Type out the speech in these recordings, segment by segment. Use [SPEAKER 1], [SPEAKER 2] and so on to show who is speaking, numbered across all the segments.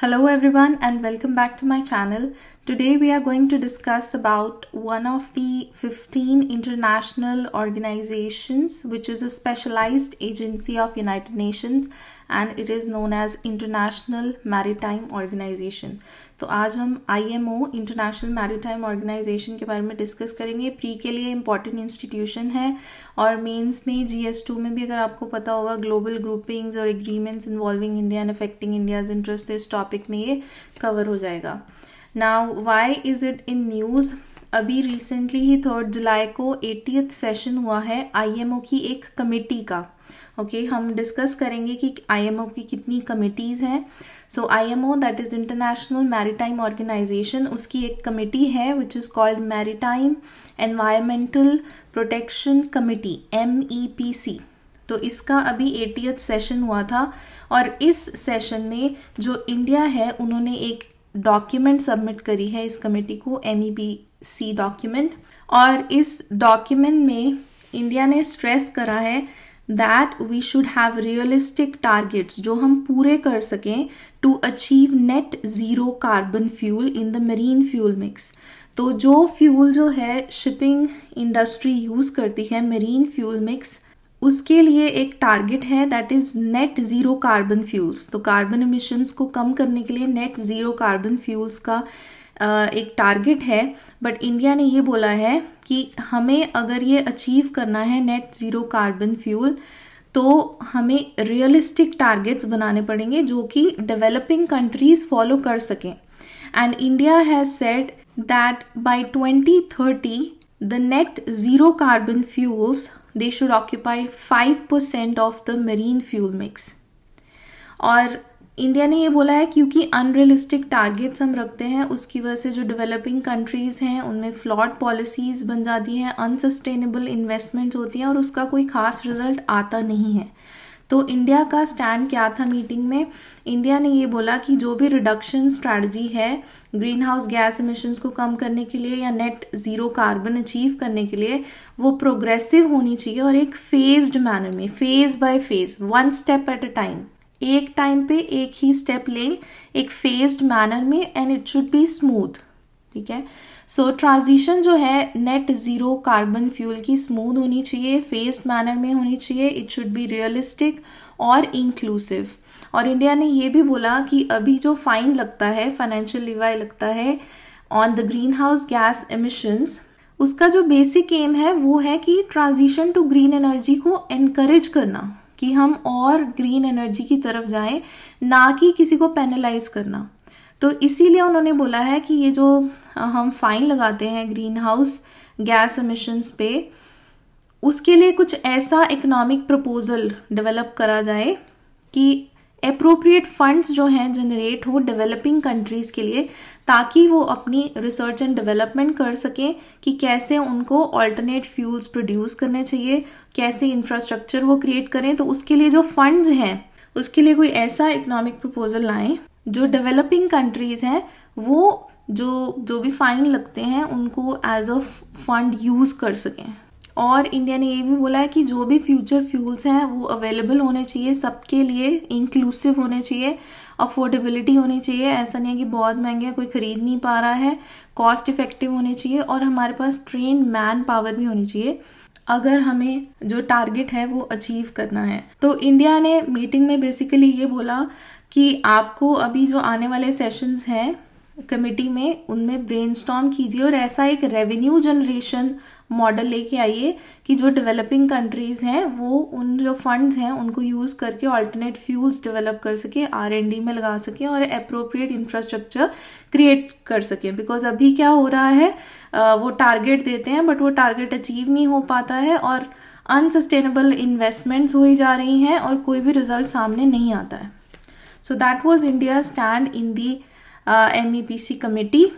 [SPEAKER 1] Hello everyone and welcome back to my channel. Today we are going to discuss about one of the 15 international organizations which is a specialized agency of United Nations and it is known as International Maritime Organization. तो आज हम I M O international maritime organisation के बारे में discuss करेंगे pre के लिए important institution है और मेन्स में जी एस टू में भी अगर आपको पता होगा ग्लोबल ग्रुपिंग्स और agreements involving India and affecting India's interest तो इस टॉपिक में ये कवर हो जाएगा now why is it in news अभी रिसेंटली ही थर्ड जुलाई को एटीएथ सेशन हुआ है ओ की एक कमेटी का ओके हम डिस्कस करेंगे कि आईएमओ की कितनी कमिटीज़ हैं so IMO that is international maritime organisation उसकी एक कमिटी है which is called maritime environmental protection committee M E P C तो इसका अभी एटीएथ सेशन हुआ था और इस सेशन में जो इंडिया है उन्होंने एक डॉक्यूमेंट सबमिट करी है इस कमेटी को M E P C document और इस डॉक्यूमेंट में इंडिया ने स्ट्रेस करा है that we should have realistic targets जो हम पूरे कर सकें to achieve net zero carbon fuel in the marine fuel mix तो जो फ्यूल जो है शिपिंग इंडस्ट्री यूज़ करती है मरीन फ्यूल मिक्स उसके लिए एक टारगेट है that is net zero carbon fuels तो कार्बन इमिशंस को कम करने के लिए नेट जीरो कार्बन फ्यूल्स का एक टारगेट है बट इंडिया ने ये बोला है कि हमें अगर ये अचीव करना है नेट ज़ीरो कार्बन फ्यूल तो हमें रियलिस्टिक टारगेट्स बनाने पड़ेंगे जो कि डेवलपिंग कंट्रीज फॉलो कर सकें and India has said that by 2030 net zero carbon fuels they should occupy five 5% of the marine fuel mix और इंडिया ने ये बोला है क्योंकि अनरियलिस्टिक टारगेट्स हम रखते हैं उसकी वजह से जो डेवलपिंग कंट्रीज़ हैं उनमें फ्लॉड पॉलिसीज़ बन जाती हैं अनसस्टेनेबल इन्वेस्टमेंट्स होती हैं और उसका कोई खास रिजल्ट आता नहीं है तो इंडिया का स्टैंड क्या था मीटिंग में इंडिया ने ये बोला कि जो भी रिडक्शन स्ट्रैटी है ग्रीन हाउस गैस इमिशंस को कम करने के लिए या नेट ज़ीरो कार्बन अचीव करने के लिए वो प्रोग्रेसिव होनी चाहिए और एक फेज्ड मैनर में phase by phase one step at a time एक टाइम पे एक ही स्टेप ले एक फेस्ड मैनर में and it should be smooth ठीक है सो so, ट्रांजिशन जो है नेट ज़ीरो कार्बन फ्यूल की स्मूथ होनी चाहिए फेस्ड मैनर में होनी चाहिए इट शुड बी रियलिस्टिक और इंक्लूसिव और इंडिया ने ये भी बोला कि अभी जो फाइन लगता है फाइनेंशियल लिवाई लगता है on the green house gas emissions उसका जो बेसिक एम है वो है कि ट्रांजिशन टू ग्रीन एनर्जी को एनकरेज करना कि हम और ग्रीन एनर्जी की तरफ जाएं ना कि किसी को पेनलाइज करना तो इसीलिए उन्होंने बोला है कि ये जो हम फाइन लगाते हैं ग्रीन हाउस गैस एमिशंस पे उसके लिए कुछ ऐसा इकोनॉमिक प्रपोजल डेवलप करा जाए कि अप्रोप्रिएट फंड्स जो हैं जनरेट हो डेवलपिंग कंट्रीज़ के लिए ताकि वो अपनी रिसर्च एंड डेवलपमेंट कर सकें कि कैसे उनको ऑल्टरनेट फ्यूल्स प्रोड्यूस करने चाहिए कैसे इंफ्रास्ट्रक्चर वो क्रिएट करें तो उसके लिए जो फंड्स हैं उसके लिए कोई ऐसा इकोनॉमिक प्रपोजल लाएं जो डेवलपिंग कंट्रीज़ हैं वो जो जो भी फाइन लगते हैं उनको एज अ फंड यूज़ कर सकें और इंडिया ने ये भी बोला है कि जो भी फ्यूचर फ्यूल्स हैं वो अवेलेबल होने चाहिए सबके लिए इंक्लूसिव होने चाहिए अफोर्डेबिलिटी होनी चाहिए ऐसा नहीं है कि बहुत महंगे कोई खरीद नहीं पा रहा है कॉस्ट इफेक्टिव होने चाहिए और हमारे पास ट्रेन मैन पावर भी होनी चाहिए अगर हमें जो टारगेट है वो अचीव करना है तो इंडिया ने मीटिंग में बेसिकली ये बोला कि आपको अभी जो आने वाले सेशंस हैं कमेटी में उनमें ब्रेन कीजिए और ऐसा एक रेवेन्यू जनरेशन मॉडल लेके आइए कि जो डेवलपिंग कंट्रीज़ हैं वो उन जो फंड्स हैं उनको यूज़ करके ऑल्टरनेट फ्यूल्स डेवलप कर सके आर एन डी में लगा सकें और अप्रोप्रिएट इंफ्रास्ट्रक्चर क्रिएट कर सकें बिकॉज अभी क्या हो रहा है वो टारगेट देते हैं बट वो टारगेट अचीव नहीं हो पाता है और अनसस्टेनेबल इन्वेस्टमेंट्स हुई जा रही हैं और कोई भी रिजल्ट सामने नहीं आता है so that was India stand in the M E P C committee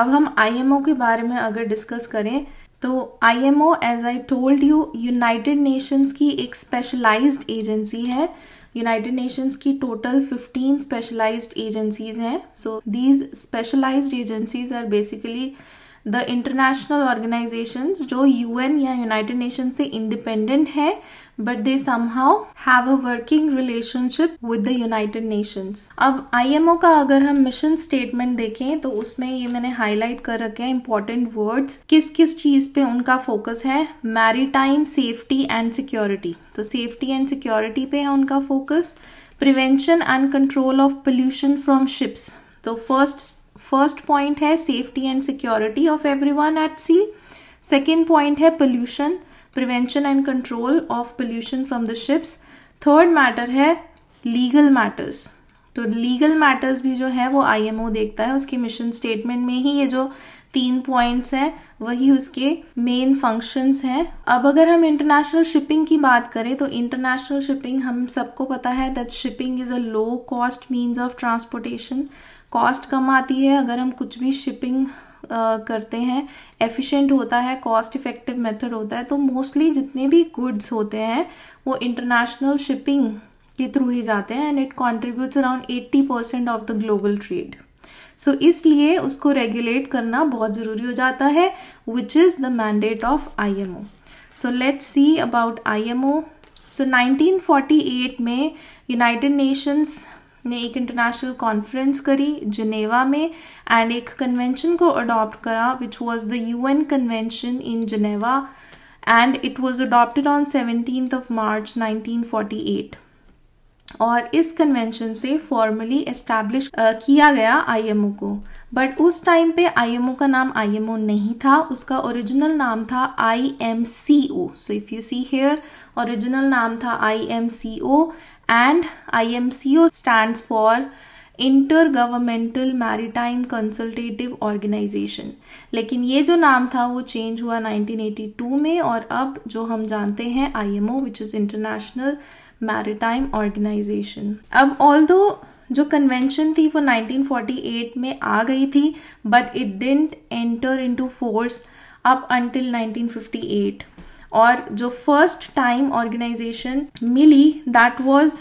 [SPEAKER 1] अब हम आई एम ओ के बारे में अगर डिस्कस करें तो IMO as I told you United Nations की एक स्पेशलाइज्ड एजेंसी है यूनाइटेड नेशंस की टोटल 15 स्पेशलाइज्ड एजेंसीज हैं so these specialised agencies are basically the international organisations जो यूएन या यूनाइटेड नेशन से इंडिपेंडेंट है but they somehow have a working relationship with the United Nation अब O का अगर हम मिशन स्टेटमेंट देखें तो उसमें ये मैंने हाईलाइट कर रखे हैं इंपॉर्टेंट वर्ड्स किस किस चीज पे उनका फोकस है मैरिटाइम सेफ्टी एंड सिक्योरिटी तो सेफ्टी एंड सिक्योरिटी पे है उनका focus prevention and control of pollution from ships तो फर्स्ट फर्स्ट पॉइंट है safety and security of every one at sea second point है pollution prevention and control of pollution from the ships third matter है legal matters तो legal matters भी जो है वो IMO देखता है उसके मिशन स्टेटमेंट में ही ये जो तीन पॉइंट्स हैं वही उसके मेन फंक्शंस हैं अब अगर हम इंटरनेशनल शिपिंग की बात करें तो इंटरनेशनल शिपिंग हम सबको पता है that shipping is a low cost means of transportation cost कम आती है अगर हम कुछ भी शिपिंग करते हैं एफिशिएंट होता है कॉस्ट इफेक्टिव मेथड होता है तो मोस्टली जितने भी गुड्स होते हैं वो इंटरनेशनल शिपिंग के थ्रू ही जाते हैं and it contributes around eighty percent of the global trade so इसलिए उसको रेगुलेट करना बहुत ज़रूरी हो जाता है which is the mandate of I M O so let's see about I M O so 1948 में यूनाइटेड नेशंस ने एक इंटरनेशनल कॉन्फ्रेंस करी जिनेवा में एंड एक कन्वेंशन को अडॉप्ट करा which was the U N convention in Geneva and it was adopted on seventeen of March eight और इस कन्वेंशन से फॉर्मली एस्टैब्लिश किया गया आईएमओ को बट उस टाइम पे आईएमओ का नाम आईएमओ नहीं था उसका ओरिजिनल नाम था IMCO so if you see here original नाम था IMCO and IMCO stands for Intergovernmental Maritime consultative organisation लेकिन ये जो नाम था वो चेंज हुआ 1982 में और अब जो हम जानते हैं IMO, which is international Maritime organisation अब ऑल जो कन्वेंशन थी वो 1948 में आ गई थी but it didn't enter to force up until 1958 और जो फर्स्ट टाइम ऑर्गेनाइजेशन मिली that was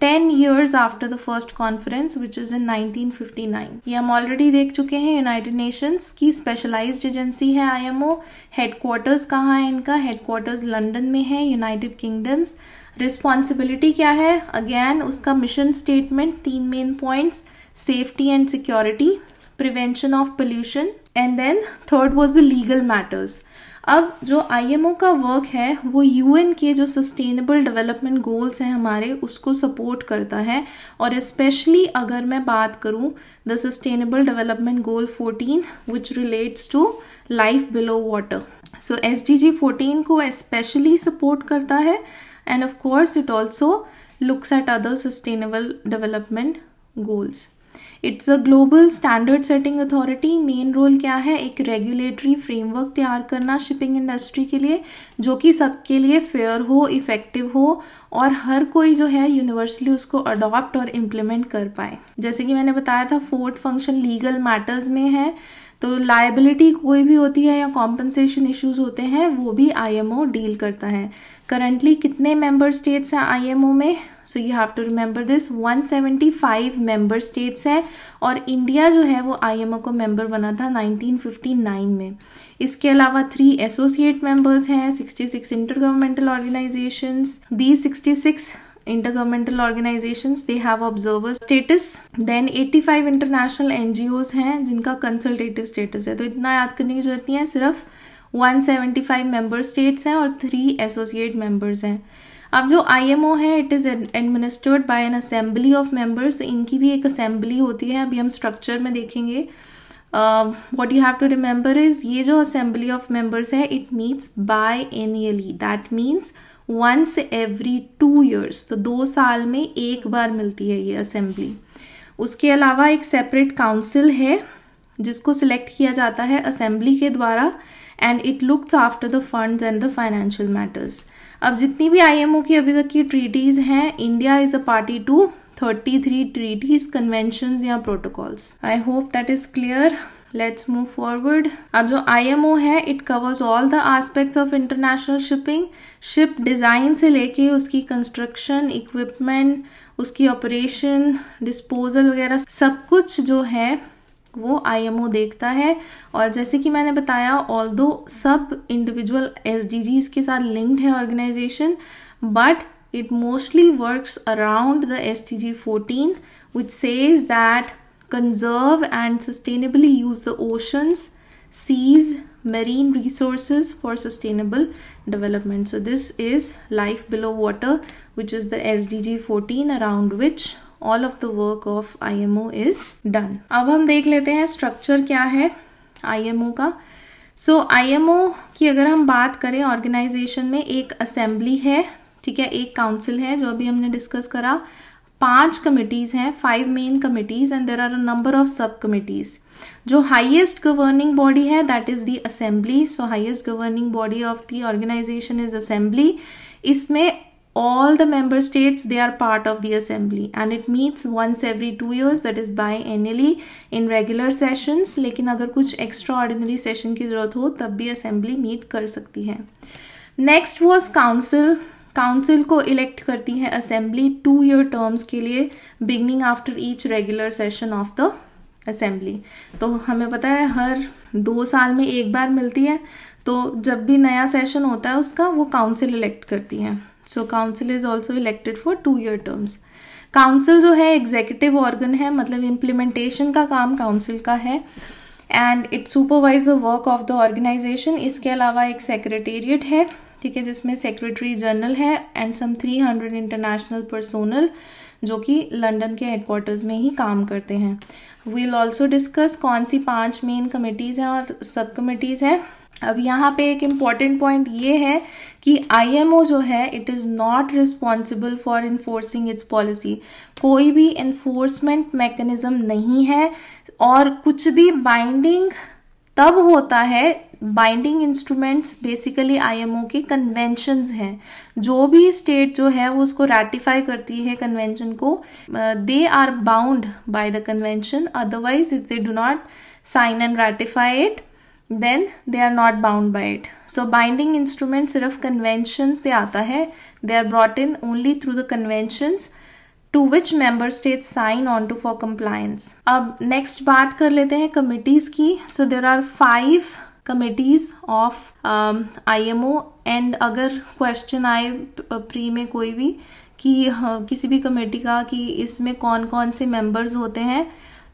[SPEAKER 1] ten years after the first conference which is in 1959 ये हम ऑलरेडी देख चुके हैं यूनाइटेड नेशंस की स्पेशलाइज्ड एजेंसी है आईएमओ हेडक्वार्टर्स कहाँ है इनका हेडक्वार्टर्स लंदन में है यूनाइटेड किंगडम्स रिस्पॉन्सिबिलिटी क्या है अगेन उसका मिशन स्टेटमेंट तीन main points safety and security prevention of pollution and then third was the legal matters अब जो आईएमओ का वर्क है वो यूएन के जो सस्टेनेबल डेवलपमेंट गोल्स हैं हमारे उसको सपोर्ट करता है और स्पेशली अगर मैं बात करूं the sustainable development goal 14 which relates to life below water so S D G fourteen को स्पेशली सपोर्ट करता है and of course it also looks at other sustainable development goals it's a global standard setting authority main role क्या है एक regulatory framework तैयार करना shipping industry के लिए जो कि सबके लिए फेयर हो इफेक्टिव हो और हर कोई जो है यूनिवर्सली उसको अडॉप्ट और इम्प्लीमेंट कर पाए जैसे कि मैंने बताया था फोर्थ फंक्शन लीगल मैटर्स में है तो लाइबिलिटी कोई भी होती है या कॉम्पनसेशन इश्यूज होते हैं वो भी आईएमओ डील करता है करंटली कितने मेंबर स्टेट्स हैं आईएमओ में so you have to remember this 175 member states हैं और इंडिया जो है वो आई एम ओ को मेम्बर बना था नाइनटीन फिफ्टी नाइन में इसके अलावा थ्री एसोसिएट मेंबर्स हैं 66 six intergovernmental organisation the intergovernmental organisation they have observer status then eighty five international NGOs हैं जिनका कंसल्टेटिव स्टेटस है तो इतना याद करने की जरूरत नहीं है सिर्फ one seventy five member states हैं और थ्री एसोसिएट मेंबर्स हैं अब जो आईएमओ है it is administered by an assembly of members इनकी भी एक असेंबली होती है अभी हम स्ट्रक्चर में देखेंगे what you have to remember is ये जो असेंबली ऑफ मेंबर्स है it means biennially that means once every two years तो दो साल में एक बार मिलती है ये असेंबली उसके अलावा एक सेपरेट काउंसिल है जिसको सिलेक्ट किया जाता है असेंबली के द्वारा and it looks after the fund and the financial matters अब जितनी भी आईएमओ की अभी तक की ट्रीटीज हैं India is a party to 33 treaties convention या protocols I hope that is clear let's move forward अब जो आई एम ओ है it covers all the aspect of international shipping ship design से लेके उसकी कंस्ट्रक्शन इक्विपमेंट उसकी operation disposal वगैरह सब कुछ जो है वो आई एम ओ देखता है और जैसे कि मैंने बताया ऑल दो सब इंडिविजुअल एस डी जी के साथ लिंक्ड है organisation but it mostly work around the S D G fourteen which says that conserve and sustainably use the oceans seas marine resource for sustainable development so this is life below water which is the S D G fourteen around which all of the work of IMO is done अब हम देख लेते हैं structure क्या है IMO का सो so, IMO की अगर हम बात करें ऑर्गेनाइजेशन में एक असेंबली है ठीक है एक काउंसिल है जो अभी हमने डिस्कस करा पांच कमिटीज़ हैं five main committees and there are a number of subcommittees जो हाईएस्ट गवर्निंग बॉडी है that is the assembly so highest governing body of the organisation is assembly इसमें all the member states they are part of the assembly and it meets once every two years that is biennially in regular sessions lekin agar kuch extraordinary session ki zarurat ho tab bhi assembly meet kar sakti hai next was council council को elect करती है assembly two year terms के लिए beginning after each regular session of the assembly तो हमें पता है हर दो साल में एक बार मिलती है तो जब भी नया सेशन होता है उसका वो काउंसिल इलेक्ट करती है so council is also elected for two year terms council जो है एग्जीक्यूटिव ऑर्गन है मतलब इम्प्लीमेंटेशन का काम काउंसिल का है and it supervise the work of the organisation इसके अलावा एक सेक्रेटेरिएट है ठीक है जिसमें सेक्रेटरी जनरल है एंड सम 300 इंटरनेशनल पर्सोनल जो कि लंदन के हेडक्वार्टर्स में ही काम करते हैं वील ऑल्सो डिस्कस कौन सी पांच मेन कमेटीज़ हैं और सब कमेटीज़ हैं अब यहाँ पे एक इम्पॉर्टेंट पॉइंट ये है कि आईएमओ जो है it is not responsible for enforcing its policy कोई भी इन्फोर्समेंट मैकेनिज्म नहीं है और कुछ भी बाइंडिंग तब होता है बाइंडिंग इंस्ट्रूमेंट्स बेसिकली आईएमओ के कन्वेंशंस हैं जो भी स्टेट जो है वो उसको रेटिफाई करती है कन्वेंशन को they are bound by the convention otherwise if they do not sign and ratify it then they are not bound by it so binding instrument सिर्फ कन्वेंशन से आता है they are brought in only through the conventions to which member state sign on to for compliance अब next बात कर लेते हैं committees की so there are five committees of I M O and अगर क्वेश्चन आए प्री में कोई भी कि हाँ, किसी भी कमेटी का कि इसमें कौन कौन से मेंबर्स होते हैं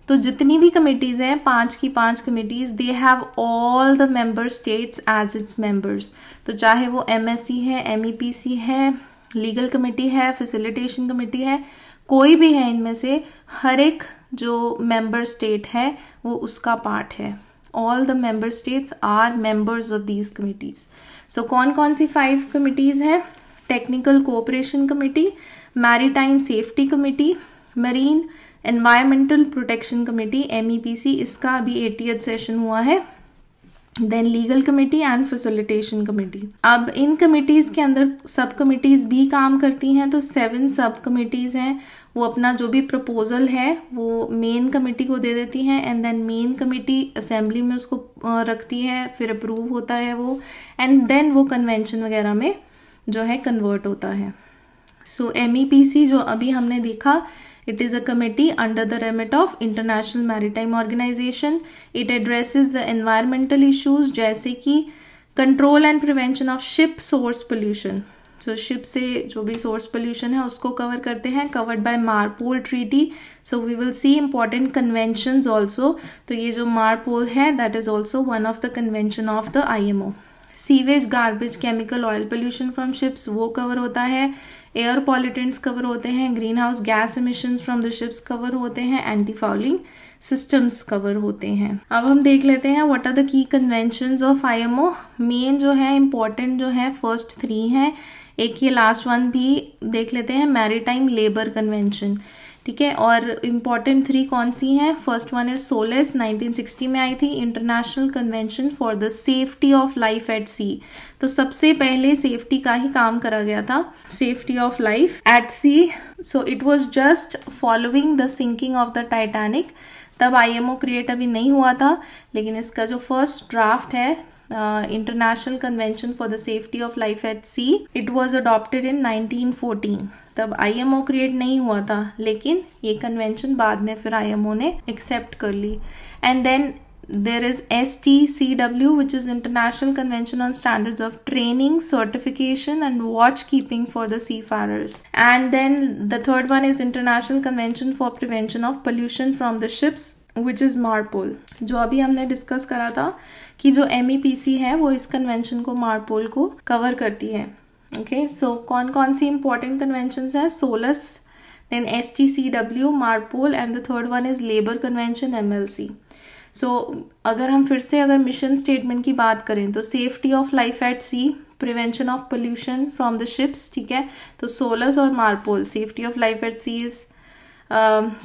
[SPEAKER 1] तो जितनी भी कमेटीज़ हैं पांच की पांच committees they have all the member states as its members तो चाहे वो एमएससी e e है एमईपीसी है लीगल कमेटी है फैसिलिटेशन कमेटी है कोई भी है इनमें से हर एक जो मेंबर स्टेट है वो उसका पार्ट है all the member states are members of these committees so कौन कौन सी फाइव कमिटीज़ हैं technical cooperation committee maritime safety committee marine environmental protection committee um इसका अभी एटी सेशन हुआ है then legal committee and facilitation committee अब इन कमेटीज के अंदर सब कमेटीज भी काम करती हैं तो सेवन सब कमेटीज हैं वो अपना जो भी प्रपोजल है वो मेन कमेटी को दे देती हैं and then main committee assembly में उसको रखती है फिर अप्रूव होता है वो एंड देन वो कन्वेंशन वगैरह में जो है कन्वर्ट होता है सो पी एम जो अभी हमने देखा It is a committee under the remit of International Maritime Organization. It addresses the environmental issues जैसे कि control and prevention of ship source pollution so ship से जो भी सोर्स पोल्यूशन है उसको कवर करते हैं covered by MARPOL treaty so we will see important convention also तो ये जो मारपोल है that is also one of the convention of the I M O sewage garbage chemical oil pollution from ships वो cover होता है air pollutants cover होते हैं green house gas emissions from the ships cover होते हैं anti fouling systems cover होते हैं अब हम देख लेते हैं what are the key convention of I M O main जो है इंपॉर्टेंट जो है फर्स्ट थ्री हैं एक ये लास्ट वन भी देख लेते हैं मैरीटाइम लेबर कन्वेंशन ठीक है और इम्पॉर्टेंट थ्री कौन सी हैं फर्स्ट वन इज सोलेस 1960 में आई थी international convention for the safety of life at sea तो सबसे पहले सेफ्टी का ही काम करा गया था safety of life at sea so it was just following the sinking of the Titanic तब आईएमओ क्रिएट अभी नहीं हुआ था लेकिन इसका जो फर्स्ट ड्राफ्ट है international convention for the safety of life at sea it was adopted in nineteen तब ओ क्रिएट नहीं हुआ था लेकिन ये कन्वेंशन बाद में फिर आई एम ओ ने एक्सेप्ट कर ली and then there is S T C W which is international convention on standard of training certification and watch keeping for the seafarer and then the third one is international convention for prevention of pollution from the ships which is MARPOL जो अभी हमने discuss करा था कि जो M E P सी है वो इस कन्वेंशन को मारपोल को कवर करती है ओके सो कौन कौन सी इंपॉर्टेंट कन्वेंशन हैं SOLAS then S T C W MARPOL and the third one is labour convention M L C so अगर हम फिर से अगर मिशन स्टेटमेंट की बात करें तो safety of life at sea prevention of pollution from the ships ठीक है तो सोलस और MARPOL safety of life at sea is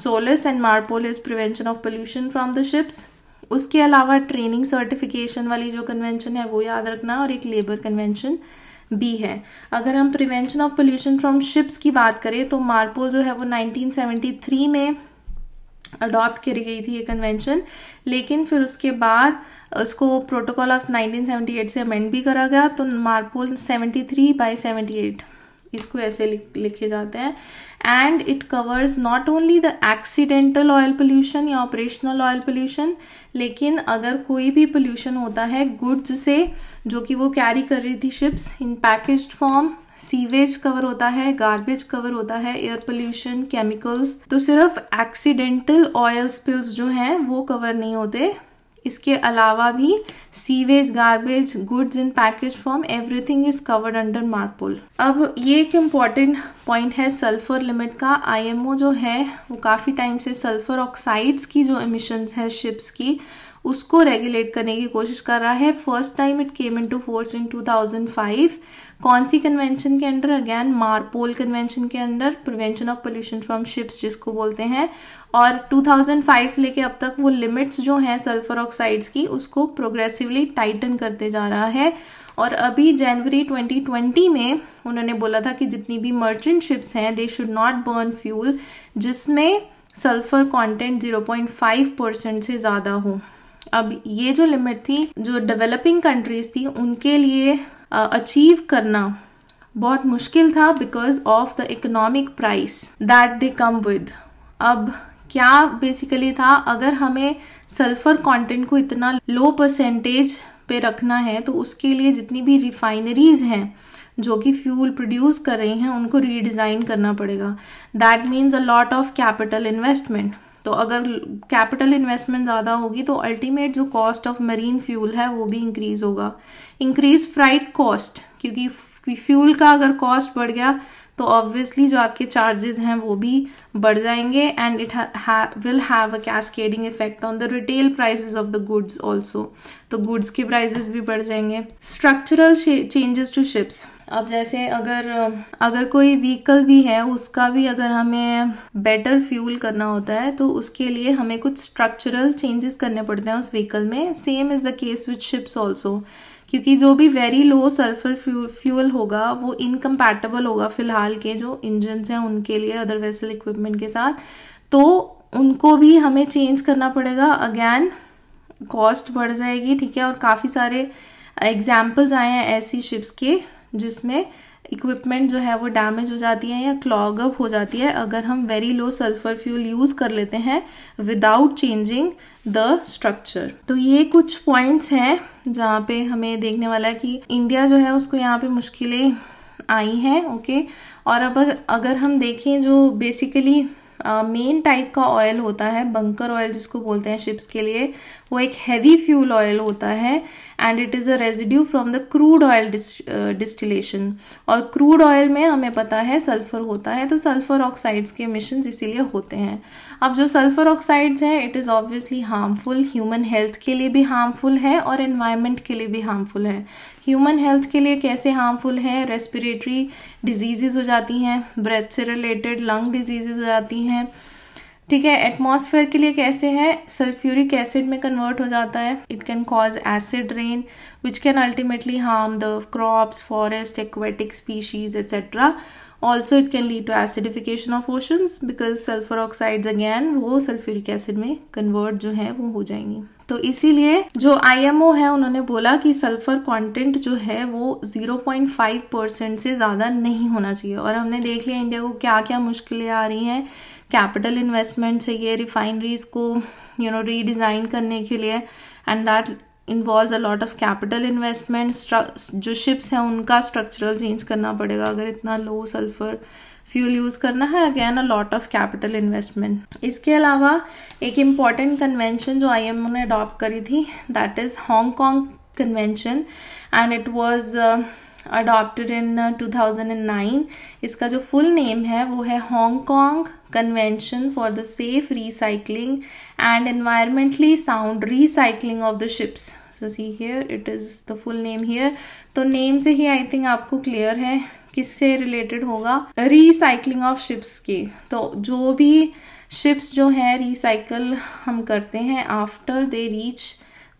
[SPEAKER 1] SOLAS and MARPOL is prevention of pollution from the ships उसके अलावा ट्रेनिंग सर्टिफिकेशन वाली जो convention है वो याद रखना और एक लेबर कन्वेंशन बी है अगर हम prevention of pollution from ships की बात करें तो मारपोल जो है वो 1973 में अडॉप्ट करी गई थी ये कन्वेंशन लेकिन फिर उसके बाद उसको प्रोटोकॉल ऑफ 1978 से अमेंड भी करा गया तो मारपोल 73 बाई 78 इसको ऐसे लिखे जाते हैं and it covers not only the accidental oil pollution या ऑपरेशनल ऑयल पोल्यूशन लेकिन अगर कोई भी पोल्यूशन होता है गुड्स से जो कि वो कैरी कर रही थी ships in package form sewage cover होता है गार्बेज कवर होता है एयर पोल्यूशन केमिकल्स तो सिर्फ एक्सीडेंटल ऑयल स्पिल्स जो हैं वो कवर नहीं होते इसके अलावा भी sewage garbage goods in package form everything is covered under MARPOL अब ये एक इम्पॉर्टेंट पॉइंट है सल्फर लिमिट का आईएमओ जो है वो काफ़ी टाइम से सल्फर ऑक्साइड्स की जो इमिशंस है शिप्स की उसको रेगुलेट करने की कोशिश कर रहा है first time it came into force in 2005 कौन सी कन्वेंशन के अंडर अगैन मारपोल कन्वेंशन के under prevention of pollution from ships जिसको बोलते हैं और 2005 से लेके अब तक वो लिमिट्स जो हैं सल्फर ऑक्साइड्स की उसको प्रोग्रेसिवली टाइटन करते जा रहा है और अभी जनवरी 2020 में उन्होंने बोला था कि जितनी भी मर्चेंट शिप्स हैं they should not burn fuel जिसमें सल्फर कंटेंट 0.5 परसेंट से ज़्यादा हो अब ये जो लिमिट थी जो डेवलपिंग कंट्रीज थी उनके लिए अचीव करना बहुत मुश्किल था because of the economic price that they come with अब क्या बेसिकली था अगर हमें सल्फर कंटेंट को इतना लो परसेंटेज पे रखना है तो उसके लिए जितनी भी रिफाइनरीज़ हैं जो कि फ्यूल प्रोड्यूस कर रही हैं उनको रीडिज़ाइन करना पड़ेगा that means a lot of capital investment तो अगर कैपिटल इन्वेस्टमेंट ज़्यादा होगी तो अल्टीमेट जो कॉस्ट ऑफ मरीन फ्यूल है वो भी इंक्रीज़ होगा इंक्रीज फ्राइट कॉस्ट क्योंकि फ्यूल का अगर कॉस्ट बढ़ गया तो ऑब्वियसली जो आपके चार्जेस हैं वो भी बढ़ जाएंगे and it will have a cascading effect on the retail prices of the goods also तो गुड्स के प्राइजेस भी बढ़ जाएंगे स्ट्रक्चरल चेंजेस टू शिप्स अब जैसे अगर अगर कोई व्हीकल भी है उसका भी अगर हमें बेटर फ्यूल करना होता है तो उसके लिए हमें कुछ स्ट्रक्चरल चेंजेस करने पड़ते हैं उस व्हीकल में same is the case with ships also क्योंकि जो भी वेरी लो सल्फर फ्यूल होगा वो इनकम्पैटेबल होगा फिलहाल के जो इंजन हैं उनके लिए अदर वेसल इक्विपमेंट के साथ तो उनको भी हमें चेंज करना पड़ेगा अगैन कॉस्ट बढ़ जाएगी ठीक है और काफ़ी सारे एग्जाम्पल्स आए हैं ऐसी शिप्स के जिसमें इक्विपमेंट जो है वो डैमेज हो जाती है या क्लॉग अप हो जाती है अगर हम very low sulphur fuel use कर लेते हैं विदाउट चेंजिंग द स्ट्रक्चर तो ये कुछ पॉइंट्स हैं जहाँ पे हमें देखने वाला है कि इंडिया जो है उसको यहाँ पे मुश्किलें आई हैं ओके और अब अगर, अगर हम देखें जो बेसिकली मेन टाइप का ऑयल होता है बंकर ऑयल जिसको बोलते हैं शिप्स के लिए वो एक हैवी फ्यूल ऑयल होता है and it is a residue from the crude oil distillation और क्रूड ऑयल में हमें पता है सल्फर होता है तो सल्फर ऑक्साइड्स के मिशन इसीलिए होते हैं अब जो सल्फर ऑक्साइड्स हैं it is obviously harmful human health के लिए भी हार्मफुल है और एनवायरमेंट के लिए भी हार्मफुल है ह्यूमन हेल्थ के लिए कैसे हार्मफुल हैं रेस्पिरेटरी डिजीज़ हो जाती हैं ब्रेथ से रिलेटेड लंग डिजीज़ हो जाती हैं ठीक है एटमॉस्फेयर के लिए कैसे है सल्फ्यूरिक एसिड में कन्वर्ट हो जाता है it can cause acid rain which can ultimately harm the crops forest aquatic species etcetera also it can lead to acidification of oceans because sulphur oxide again वो sulphuric acid में convert जो है वो हो जाएंगी तो इसीलिए जो आईएमओ है उन्होंने बोला कि सल्फर कंटेंट जो है वो 0.5 परसेंट से ज़्यादा नहीं होना चाहिए और हमने देख लिया इंडिया को क्या क्या मुश्किलें आ रही हैं कैपिटल इन्वेस्टमेंट चाहिए रिफाइनरीज को यू नो रीडिज़ाइन करने के लिए and that involve a lot of capital investment जो शिप्स हैं उनका स्ट्रक्चरल चेंज करना पड़ेगा अगर इतना लो सल्फर फ्यूल यूज़ करना है again a lot of capital investment इसके अलावा एक इम्पॉर्टेंट कन्वेंशन जो आई एम ओ ने अडॉप्ट करी थी that is Hong Kong convention and it was adopted in 2009 इसका जो फुल नेम है वो है Hong Kong convention for the safe recycling and environmentally sound recycling of the ships so see here it is the full name here तो name से ही I think आपको clear है किससे रिलेटेड होगा रिसाइकलिंग ऑफ शिप्स की तो जो भी शिप्स जो हैं रिसाइकल हम करते हैं after they reach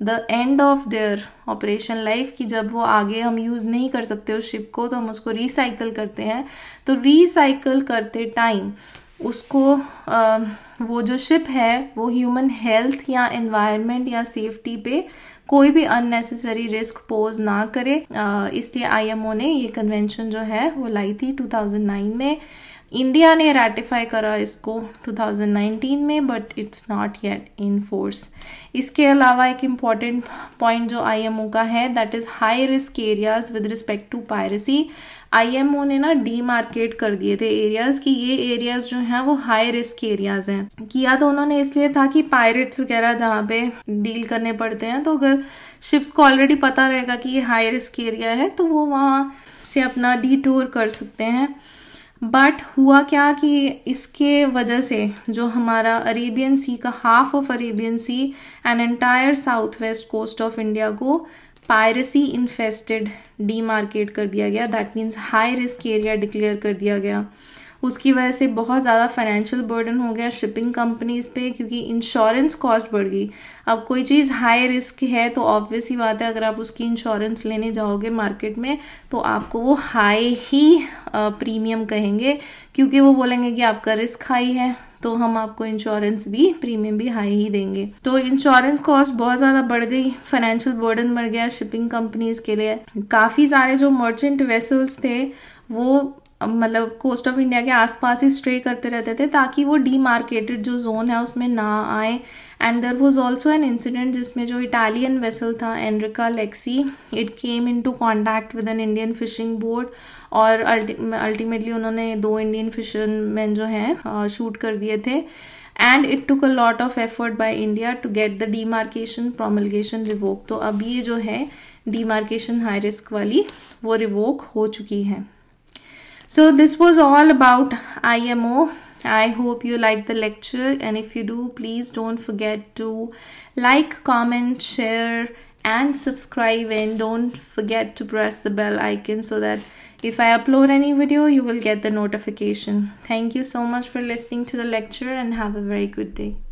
[SPEAKER 1] the end of their operation life कि जब वो आगे हम यूज़ नहीं कर सकते उस शिप को तो हम उसको रिसाइकल करते हैं तो रिसाइकल करते टाइम उसको आ, वो जो शिप है वो ह्यूमन हेल्थ या एनवायरनमेंट या सेफ्टी पे कोई भी अननेसेसरी रिस्क पोज ना करे इसलिए आईएमओ ने ये कन्वेंशन जो है वो लाई थी 2009 में इंडिया ने रेटिफाई करा इसको 2019 में but it's not yet in force इसके अलावा एक इम्पॉर्टेंट पॉइंट जो आईएमओ का है that is high risk areas with respect to piracy IMO ने ना डी मार्केट कर दिए थे एरियाज कि ये एरियाज जो हैं वो हाई रिस्क एरियाज हैं किया तो उन्होंने इसलिए था कि पायरेट्स वगैरह जहाँ पे डील करने पड़ते हैं तो अगर शिप्स को ऑलरेडी पता रहेगा कि ये हाई रिस्क एरिया है तो वो वहाँ से अपना डी टूर कर सकते हैं बट हुआ क्या कि इसके वजह से जो हमारा अरेबियन सी का half of Arabian Sea and entire south west coast of India को पायरेसी इन्फेस्टेड डीमार्केट कर दिया गया that means high risk area declare कर दिया गया उसकी वजह से बहुत ज़्यादा फाइनेंशियल बर्डन हो गया शिपिंग कंपनीज़ पे क्योंकि इंश्योरेंस कॉस्ट बढ़ गई अब कोई चीज़ हाई रिस्क है तो ऑब्वियस ही बात है अगर आप उसकी इंश्योरेंस लेने जाओगे मार्केट में तो आपको वो हाई ही प्रीमियम कहेंगे क्योंकि वो बोलेंगे कि आपका रिस्क हाई है तो हम आपको इंश्योरेंस भी प्रीमियम भी हाई ही देंगे तो इंश्योरेंस कॉस्ट बहुत ज़्यादा बढ़ गई फाइनेंशियल बर्डन बढ़ गया शिपिंग कंपनीज के लिए काफ़ी सारे जो मर्चेंट वेसल्स थे वो मतलब कोस्ट ऑफ इंडिया के आसपास ही स्ट्रे करते रहते थे ताकि वो डीमार्केटेड जो जोन है उसमें ना आए and there was also an incident जिसमें जो इटालियन वेसल था Enrica Lexie it came into contact with an Indian fishing board और अल्टीमेटली उन्होंने दो इंडियन फिशर मैन जो हैं शूट कर दिए थे and it took a lot of effort by India to get the demarcation promulgation revoke तो अब ये जो है डीमार्केशन हाई रिस्क वाली वो रिवोक हो चुकी है So this was all about IMO. I hope you liked the lecture and if you do, please don't forget to like, comment, share and subscribe and don't forget to press the bell icon so that if I upload any video, you will get the notification. Thank you so much for listening to the lecture and have a very good day.